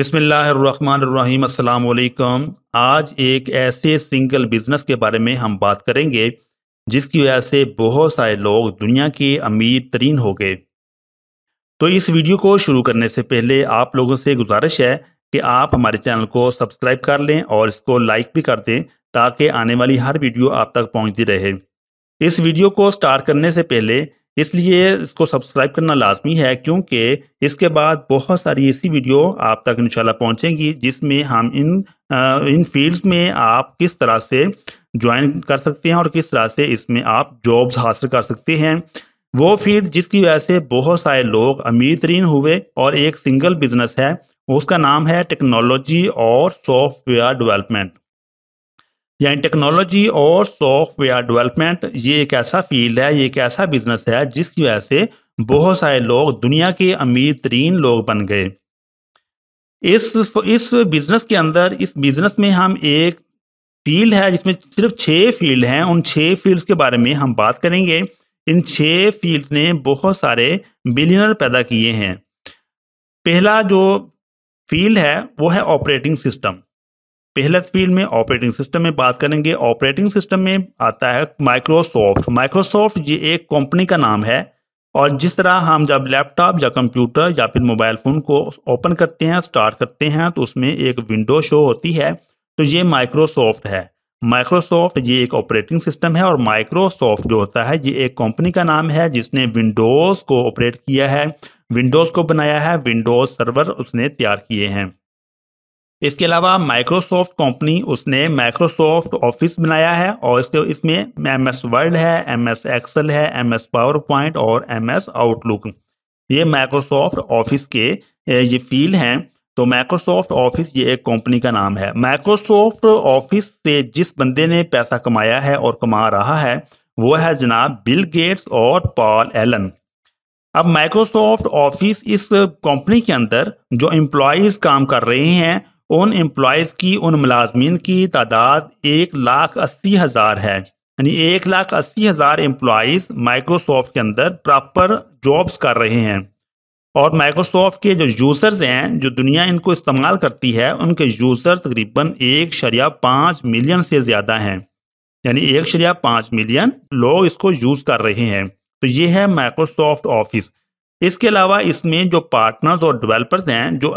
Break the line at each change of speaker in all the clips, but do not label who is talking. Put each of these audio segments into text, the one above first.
बिसमीम अल्लाम आज एक ऐसे सिंगल बिजनेस के बारे में हम बात करेंगे जिसकी वजह से बहुत सारे लोग दुनिया के अमीर तरीन हो गए तो इस वीडियो को शुरू करने से पहले आप लोगों से गुजारिश है कि आप हमारे चैनल को सब्सक्राइब कर लें और इसको लाइक भी कर दें ताकि आने वाली हर वीडियो आप तक पहुंचती रहे इस वीडियो को स्टार्ट करने से पहले इसलिए इसको सब्सक्राइब करना लाजमी है क्योंकि इसके बाद बहुत सारी ऐसी वीडियो आप तक इंशाल्लाह पहुँचेंगी जिसमें हम इन आ, इन फील्ड्स में आप किस तरह से ज्वाइन कर सकते हैं और किस तरह से इसमें आप जॉब्स हासिल कर सकते हैं वो फील्ड जिसकी वजह से बहुत सारे लोग अमीर तरीन हुए और एक सिंगल बिजनेस है उसका नाम है टेक्नोलॉजी और सॉफ्टवेयर डेवलपमेंट यानी टेक्नोलॉजी और सॉफ्टवेयर डेवलपमेंट ये एक ऐसा फील्ड है ये एक ऐसा बिजनेस है जिसकी वजह से बहुत सारे लोग दुनिया के अमीर तरीन लोग बन गए इस इस बिजनेस के अंदर इस बिजनेस में हम एक फील्ड है जिसमें सिर्फ छः फील्ड हैं उन छः फील्ड्स के बारे में हम बात करेंगे इन छः फील्ड ने बहुत सारे बिलियनर पैदा किए हैं पहला जो फील्ड है वो है ऑपरेटिंग सिस्टम पहले फील्ड में ऑपरेटिंग सिस्टम में बात करेंगे ऑपरेटिंग सिस्टम में आता है माइक्रोसॉफ्ट माइक्रोसॉफ्ट ये एक कंपनी का नाम है और जिस तरह हम जब लैपटॉप या कंप्यूटर या फिर मोबाइल फ़ोन को ओपन करते हैं स्टार्ट करते हैं तो उसमें एक विंडो शो होती है तो ये माइक्रोसॉफ्ट है माइक्रोसॉफ्ट ये एक ऑपरेटिंग सिस्टम है और माइक्रोसॉफ्ट जो होता है ये एक कंपनी का नाम है जिसने विंडोज़ को ऑपरेट किया है विंडोज़ को बनाया है विंडोज़ सर्वर उसने तैयार किए हैं इसके अलावा माइक्रोसॉफ्ट कंपनी उसने माइक्रोसॉफ्ट ऑफिस बनाया है और इसके इसमें एम एस वर्ल्ड है एम एस एक्सल है एम एस पावर पॉइंट और एम एस आउटलुक ये माइक्रोसॉफ्ट ऑफिस के ये फील्ड हैं तो माइक्रोसॉफ्ट ऑफिस ये एक कंपनी का नाम है माइक्रोसॉफ्ट ऑफिस से जिस बंदे ने पैसा कमाया है और कमा रहा है वो है जनाब बिल गेट्स और पॉल एलन अब माइक्रोसॉफ्ट ऑफिस इस कंपनी के अंदर जो एम्प्लॉयज़ काम कर रहे हैं उन एम्प्लॉज की उन मुलाजमीन की तादाद एक लाख अस्सी हज़ार है यानी एक लाख अस्सी हज़ार एम्प्लॉज माइक्रोसॉफ्ट के अंदर प्रॉपर जॉब्स कर रहे हैं और माइक्रोसॉफ्ट के जो यूज़र्स हैं जो दुनिया इनको इस्तेमाल करती है उनके यूज़र तकरीबन एक शरिया पाँच मिलियन से ज़्यादा हैं यानी एक शरिया पाँच मिलियन लोग इसको यूज़ कर रहे हैं तो ये है माइक्रोसॉफ्ट ऑफिस इसके अलावा इसमें जो पार्टनर्स और डेवलपर्स हैं जो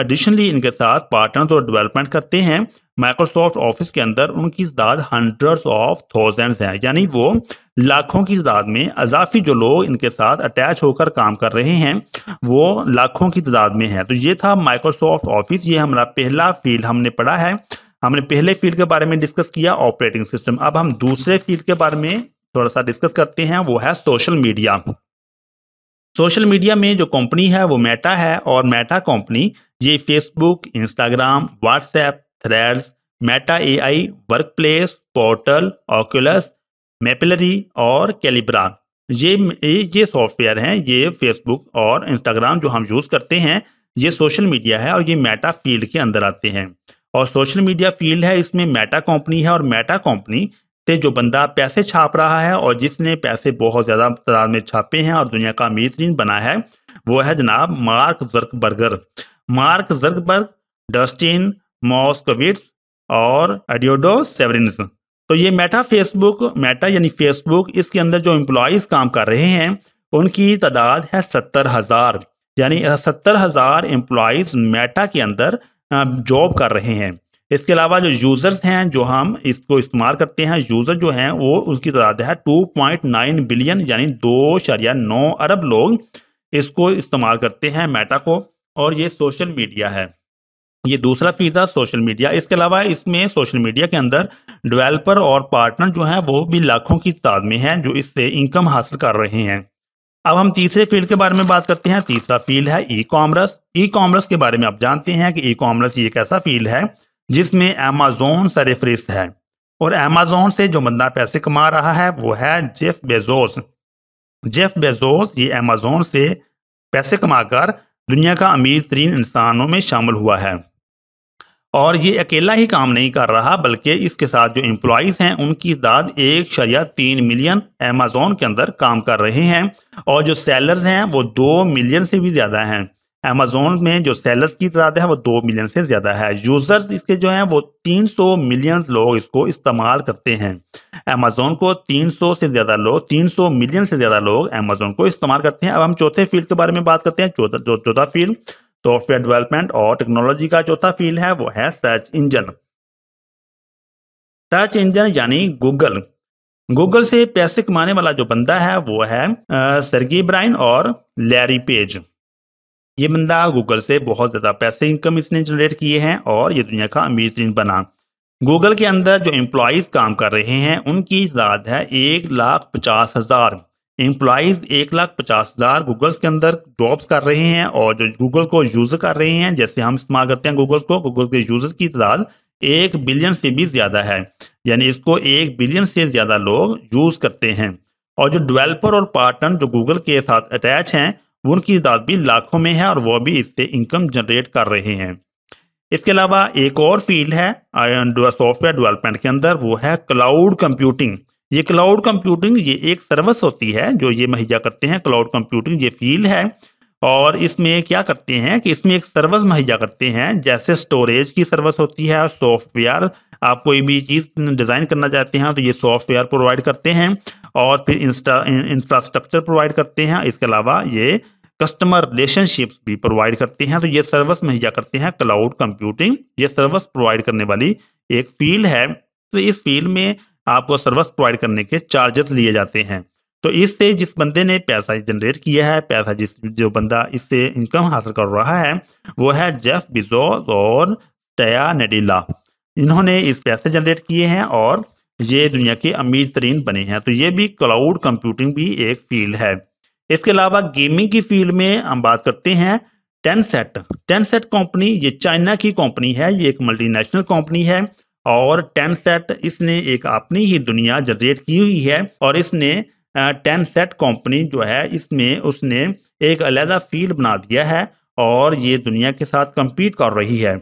एडिशनली इनके साथ पार्टनर्स और डेवलपमेंट करते हैं माइक्रोसॉफ्ट ऑफिस के अंदर उनकी तादाद हंड्रेड्स ऑफ थाउजेंड्स हैं यानी वो लाखों की तादाद में अजाफी जो लोग इनके साथ अटैच होकर काम कर रहे हैं वो लाखों की तादाद में है तो ये था माइक्रोसॉफ्ट ऑफिस ये हमारा पहला फील्ड हमने पढ़ा है हमने पहले फील्ड के बारे में डिस्कस किया ऑपरेटिंग सिस्टम अब हम दूसरे फील्ड के बारे में थोड़ा सा डिस्कस करते हैं वो है सोशल मीडिया सोशल मीडिया में जो कंपनी है वो मेटा है और मेटा कंपनी ये Facebook Instagram WhatsApp Threads Meta AI Workplace Portal Oculus Mapillary और कैलिब्रा ये ये सॉफ्टवेयर हैं ये फेसबुक और इंस्टाग्राम जो हम यूज़ करते हैं ये सोशल मीडिया है और ये मेटा फील्ड के अंदर आते हैं और सोशल मीडिया फील्ड है इसमें मेटा कंपनी है और मेटा कंपनी से जो बंदा पैसे छाप रहा है और जिसने पैसे बहुत ज़्यादा तादाद में छापे हैं और दुनिया का अमीर बना है वो है जनाब Mark Zuckerberger Mark Zuckerberg Dustin Moskovitz और एडियोडो सेवरिन तो ये मेटा फेसबुक मेटा यानी फेसबुक इसके अंदर जो एम्प्लॉज काम कर रहे हैं उनकी तादाद है सत्तर हज़ार यानी सत्तर हज़ार एम्प्लॉज मेटा के अंदर जॉब कर रहे हैं इसके अलावा जो यूज़र्स हैं जो हम इसको इस्तेमाल करते हैं यूज़र जो हैं वो उसकी तादाद है 2.9 बिलियन यानी दो शरिया नौ अरब लोग इसको इस्तेमाल करते हैं मेटा को और ये सोशल मीडिया है ये दूसरा फीस था सोशल मीडिया इसके अलावा इसमें सोशल मीडिया के अंदर डेवलपर और पार्टनर जो हैं वो भी लाखों की तादाद में हैं जो इससे इनकम हासिल कर रहे हैं अब हम तीसरे फील्ड के बारे में बात करते हैं तीसरा फील्ड है ई कॉमर्स ई कॉमर्स के बारे में आप जानते हैं कि ई कॉमर्स ये एक ऐसा फील्ड है जिसमें अमेजोन सरफहरिस्त है और अमेजोन से जो बंदा पैसे कमा रहा है वो है जेफ बेजोस जेफ बेजोस ये अमेजोन से पैसे कमाकर दुनिया का अमीर तरीन इंसानों में शामिल हुआ है और ये अकेला ही काम नहीं कर रहा बल्कि इसके साथ जो एम्प्लॉज़ हैं उनकी दाद एक शरिया तीन मिलियन अमेजोन के अंदर काम कर रहे हैं और जो सेलर्स हैं वो दो मिलियन से भी ज़्यादा हैं अमेजोन में जो सेलर्स की तादाद है वो दो मिलियन से ज़्यादा है यूज़र्स इसके जो हैं वो 300 मिलियन लोग इसको इस्तेमाल करते हैं अमेजोन को 300 से ज़्यादा लोग 300 मिलियन से ज़्यादा लोग अमेजोन को इस्तेमाल करते हैं अब हम चौथे फील्ड के बारे में बात करते हैं चौथा चौथा फील्ड सॉफ्टवेयर डेवलपमेंट और टेक्नोलॉजी का चौथा फील्ड है वो है सर्च इंजन सर्च इंजन यानी गूगल गूगल से पैसे कमाने वाला जो बंदा है वो है सरगी ब्राइन और लैरी पेज ये बंदा गूगल से बहुत ज़्यादा पैसे इनकम इसने जनरेट किए हैं और ये दुनिया का अमीर तरीन बना गूगल के अंदर जो एम्प्लॉज काम कर रहे हैं उनकी ज़्यादा है एक लाख पचास हज़ार एम्प्लॉज एक लाख पचास हज़ार गूगल्स के अंदर जॉब्स कर रहे हैं और जो गूगल को यूज़ कर रहे हैं जैसे हम इस्तेमाल करते हैं गूगल को गूगल के यूजर की तादाद एक बिलियन से भी ज़्यादा है यानी इसको एक बिलियन से ज़्यादा लोग यूज़ करते हैं और जो डेवलपर और पार्टनर जो गूगल के साथ अटैच हैं उनकी तादाद भी लाखों में है और वह भी इससे इनकम जनरेट कर रहे हैं इसके अलावा एक और फील्ड है सॉफ्टवेयर डेवलपमेंट के अंदर वो है क्लाउड कंप्यूटिंग ये क्लाउड कंप्यूटिंग ये एक सर्विस होती है जो ये मुहैया करते हैं क्लाउड कंप्यूटिंग ये फील्ड है और इसमें क्या करते हैं कि इसमें एक सर्विस मुहैया करते हैं जैसे स्टोरेज की सर्विस होती है सॉफ्टवेयर आप कोई भी चीज़ डिज़ाइन करना चाहते हैं तो ये सॉफ्टवेयर प्रोवाइड करते हैं और फिर इंस्टा इंफ्रास्ट्रक्चर प्रोवाइड करते हैं इसके अलावा ये कस्टमर रिलेशनशिप्स भी प्रोवाइड करते हैं तो ये सर्विस मुहैया करते हैं क्लाउड कंप्यूटिंग ये सर्विस प्रोवाइड करने वाली एक फील्ड है तो इस फील्ड में आपको सर्विस प्रोवाइड करने के चार्जेस लिए जाते हैं तो इससे जिस बंदे ने पैसा जनरेट किया है पैसा जिस जो बंदा इससे इनकम हासिल कर रहा है वो है जेफ बिजोस और टया नडीला इन्होंने इस पैसे जनरेट किए हैं और ये दुनिया के अमीर तरीन बने हैं तो ये भी क्लाउड कंप्यूटिंग भी एक फील्ड है इसके अलावा गेमिंग की फील्ड में हम बात करते हैं Tencent Tencent company ये चाइना की कंपनी है ये एक मल्टीनेशनल कंपनी है और टेन सेट इसने एक अपनी ही दुनिया जनरेट की हुई है और इसने टेन सेट कंपनी जो है इसमें उसने एक अलहदा फील्ड बना दिया है और ये दुनिया के साथ कम्पीट कर रही है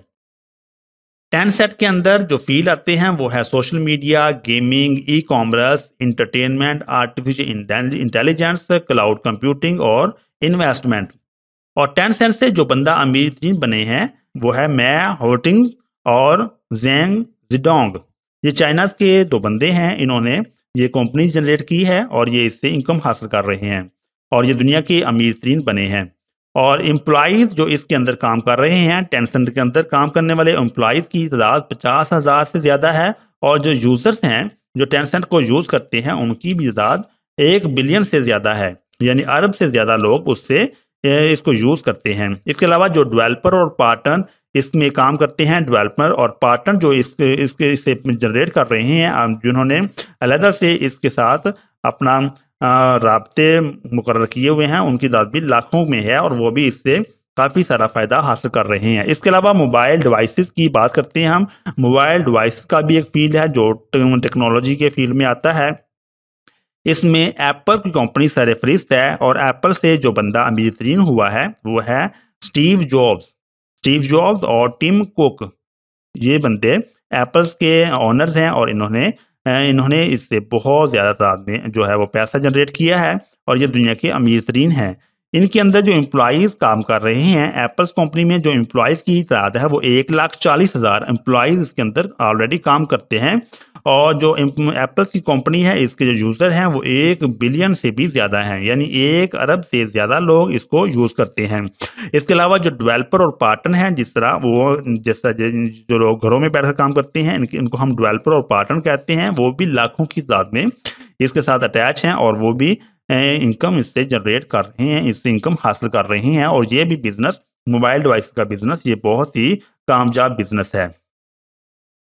टेन सेट के अंदर जो फील्ड आते हैं वो है social media gaming e commerce entertainment artificial intelligence cloud computing और इन्वेस्टमेंट और टेन सेट से जो बंदा अमीर तीन बने हैं वो है मै होटिंग और जेंग जिडोंग ये चाइना के दो बंदे हैं इन्होंने ये कंपनी जनरेट की है और ये इससे इनकम हासिल कर रहे हैं और ये दुनिया के अमीर तरीन बने हैं और एम्प्लॉज़ जो इसके अंदर काम कर रहे हैं टेंट सेंटर के अंदर काम करने वाले एम्प्लॉज़ की तादाद पचास हज़ार से ज़्यादा है और जो यूज़र्स हैं जो टेंट सेंट को यूज़ करते हैं उनकी भी तादाद एक बिलियन से ज़्यादा है यानी अरब से ज़्यादा लोग उससे इसको यूज़ करते हैं इसके अलावा जो डेवलपर और पार्टन इसमें काम करते हैं डेवलपर और पार्टनर जो इस इसके इसे जनरेट कर रहे हैं जिन्होंने अलहदा से इसके साथ अपना रबते मुकर किए हुए हैं उनकी दाद भी लाखों में है और वो भी इससे काफ़ी सारा फ़ायदा हासिल कर रहे हैं इसके अलावा मोबाइल डिवाइसेस की बात करते हैं हम मोबाइल डिवाइस का भी एक फील्ड है जो टेक्नोलॉजी के फील्ड में आता है इसमें एप्पल की कंपनी सरफरिस्त है और एप्पल से जो बंदा अमीर तरीन हुआ है वो है स्टीव जॉब्स स्टीव जॉब्स और टिम कुक ये बंदे एप्पल्स के ऑनर्स हैं और इन्होंने इन्होंने इससे बहुत ज़्यादा तादाद में जो है वो पैसा जनरेट किया है और ये दुनिया के अमीर तरीन हैं इनके अंदर जो एम्प्लॉज काम कर रहे हैं एप्पल्स कंपनी में जो एम्प्लॉयज़ की तादाद है वो एक लाख चालीस हज़ार एम्प्लॉयज़ इसके अंदर ऑलरेडी काम करते हैं और जो एप्पल्स की कंपनी है इसके जो यूज़र हैं वो एक बिलियन से भी ज़्यादा हैं यानी एक अरब से ज़्यादा लोग इसको यूज़ करते हैं इसके अलावा जो डेवलपर और पार्टन हैं जिस तरह वो जिस तरह जो लोग घरों में बैठकर काम करते हैं इनके इनको हम डेवलपर और पार्टन कहते हैं वो भी लाखों की तादाद में इसके साथ अटैच हैं और वो भी इनकम इससे जनरेट कर रहे हैं इससे इनकम हासिल कर रहे हैं और ये भी बिजनेस मोबाइल डिवाइस का बिजनेस ये बहुत ही कामयाब बिजनेस है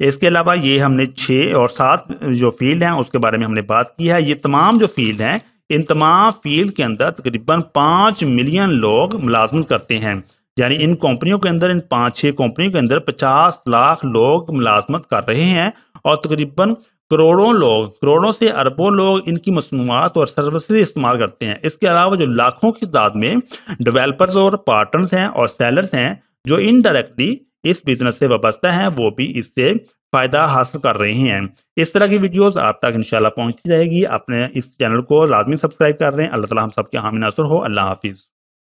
इसके अलावा ये हमने छः और सात जो फील्ड हैं उसके बारे में हमने बात की है ये तमाम जो फील्ड हैं इन तमाम फील्ड के अंदर तकरीबन पाँच मिलियन लोग मुलाजमत करते हैं यानी इन कंपनियों के अंदर इन पाँच छः कंपनियों के अंदर पचास लाख लोग मुलाजमत कर रहे हैं और तकरीबन करोड़ों लोग करोड़ों से अरबों लोग इनकी मसनूआत और सर्विसेज इस्तेमाल करते हैं इसके अलावा जो लाखों की तादाद में डेवलपर्स और पार्टनर्स हैं और सेलर्स हैं जो इनडायरेक्टली इस बिजनेस से वाबस्ता हैं वो भी इससे फ़ायदा हासिल कर रहे हैं इस तरह की वीडियोस आप तक इंशाल्लाह पहुंचती रहेगी अपने इस चैनल को लाजमी सब्सक्राइब कर रहे हैं अल्लाह ताला हम सबके हामी नासर हो अल्लाह हाफिज़